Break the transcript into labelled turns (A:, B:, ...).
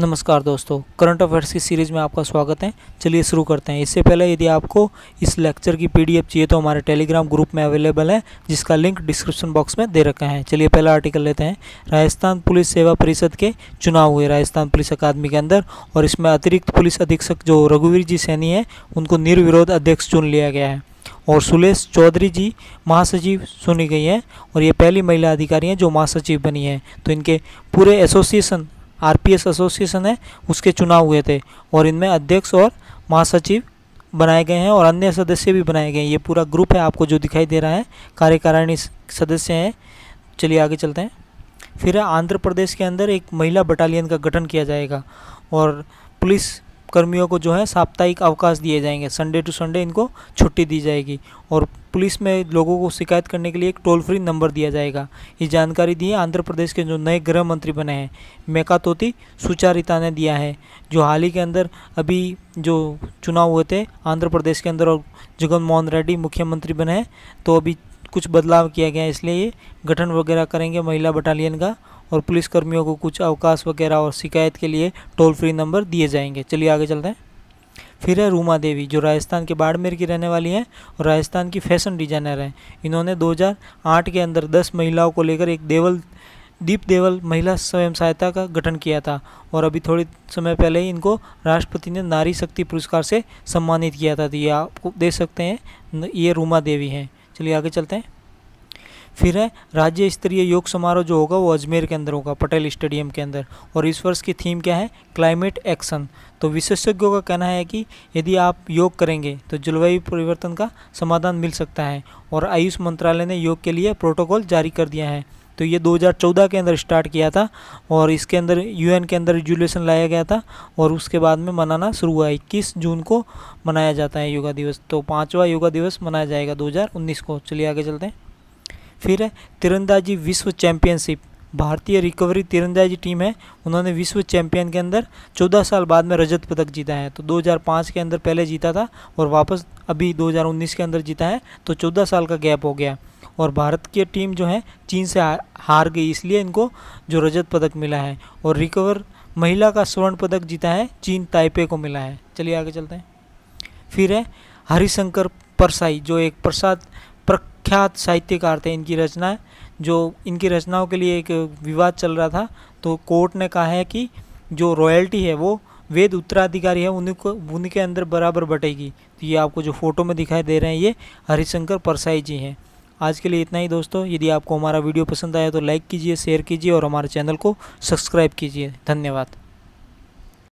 A: नमस्कार दोस्तों current affairs की सीरीज़ में आपका स्वागत है चलिए शुरू करते हैं इससे पहले यदि आपको इस लेक्चर की पीडीएफ चाहिए तो हमारे टेलीग्राम ग्रुप में अवेलेबल है जिसका लिंक डिस्क्रिप्शन बॉक्स में दे रखा है चलिए पहला आर्टिकल लेते हैं राजस्थान पुलिस सेवा परिषद के चुनाव हुए राजस्थान पुलिस अकादमी के अंदर और इसमें अतिरिक्त पुलिस अधीक्षक जो रघुवीर जी सैनी है उनको निर्विरोध अध्यक्ष चुन लिया गया है और सुलेश चौधरी जी महासचिव चुनी गई हैं और ये पहली महिला अधिकारी हैं जो महासचिव बनी हैं तो इनके पूरे एसोसिएशन आरपीएस एसोसिएशन है उसके चुनाव हुए थे और इनमें अध्यक्ष और महासचिव बनाए गए हैं और अन्य सदस्य भी बनाए गए हैं ये पूरा ग्रुप है आपको जो दिखाई दे रहा है कार्यकारिणी सदस्य हैं चलिए आगे चलते हैं फिर आंध्र प्रदेश के अंदर एक महिला बटालियन का गठन किया जाएगा और पुलिस कर्मियों को जो है साप्ताहिक अवकाश दिए जाएंगे संडे टू संडे इनको छुट्टी दी जाएगी और पुलिस में लोगों को शिकायत करने के लिए एक टोल फ्री नंबर दिया जाएगा ये जानकारी दी है आंध्र प्रदेश के जो नए गृह मंत्री बने हैं मेका तोती सुचारिता ने दिया है जो हाल ही के अंदर अभी जो चुनाव हुए थे आंध्र प्रदेश के अंदर और जगन मोहन रेड्डी मुख्यमंत्री बने हैं तो अभी कुछ बदलाव किया गया है इसलिए ये गठन वगैरह करेंगे महिला बटालियन का और पुलिसकर्मियों को कुछ अवकाश वगैरह और शिकायत के लिए टोल फ्री नंबर दिए जाएंगे चलिए आगे चलते हैं फिर है रूमा देवी जो राजस्थान के बाड़मेर की रहने वाली हैं और राजस्थान की फैशन डिजाइनर हैं इन्होंने 2008 के अंदर 10 महिलाओं को लेकर एक देवल दीप देवल महिला स्वयं सहायता का गठन किया था और अभी थोड़े समय पहले ही इनको राष्ट्रपति ने नारी शक्ति पुरस्कार से सम्मानित किया था तो ये आपको देख सकते हैं ये रूमा देवी हैं चलिए आगे चलते हैं फिर है राज्य स्तरीय योग समारोह जो होगा वो अजमेर के अंदर होगा पटेल स्टेडियम के अंदर और इस वर्ष की थीम क्या है क्लाइमेट एक्शन तो विशेषज्ञों का कहना है कि यदि आप योग करेंगे तो जलवायु परिवर्तन का समाधान मिल सकता है और आयुष मंत्रालय ने योग के लिए प्रोटोकॉल जारी कर दिया है तो ये 2014 के अंदर स्टार्ट किया था और इसके अंदर यूएन के अंदर रेजुलेशन लाया गया था और उसके बाद में मनाना शुरू हुआ इक्कीस जून को मनाया जाता है योगा दिवस तो पाँचवा योगा दिवस मनाया जाएगा 2019 को चलिए आगे चलते हैं फिर तिरंदाजी विश्व चैंपियनशिप भारतीय रिकवरी तिरंदाजी टीम है उन्होंने विश्व चैंपियन के अंदर 14 साल बाद में रजत पदक जीता है तो 2005 के अंदर पहले जीता था और वापस अभी 2019 के अंदर जीता है तो 14 साल का गैप हो गया और भारत की टीम जो है चीन से हार गई इसलिए इनको जो रजत पदक मिला है और रिकवर महिला का स्वर्ण पदक जीता है चीन ताइपे को मिला है चलिए आगे चलते हैं फिर है हरिशंकर परसाई जो एक प्रसाद प्रख्यात साहित्यकार थे इनकी रचनाएं जो इनकी रचनाओं के लिए एक विवाद चल रहा था तो कोर्ट ने कहा है कि जो रॉयल्टी है वो वेद उत्तराधिकारी है उनको उनके अंदर बराबर बटेगी तो ये आपको जो फ़ोटो में दिखाई दे रहे हैं ये हरिशंकर परसाई जी हैं आज के लिए इतना ही दोस्तों यदि आपको हमारा वीडियो पसंद आया तो लाइक कीजिए शेयर कीजिए और हमारे चैनल को सब्सक्राइब कीजिए धन्यवाद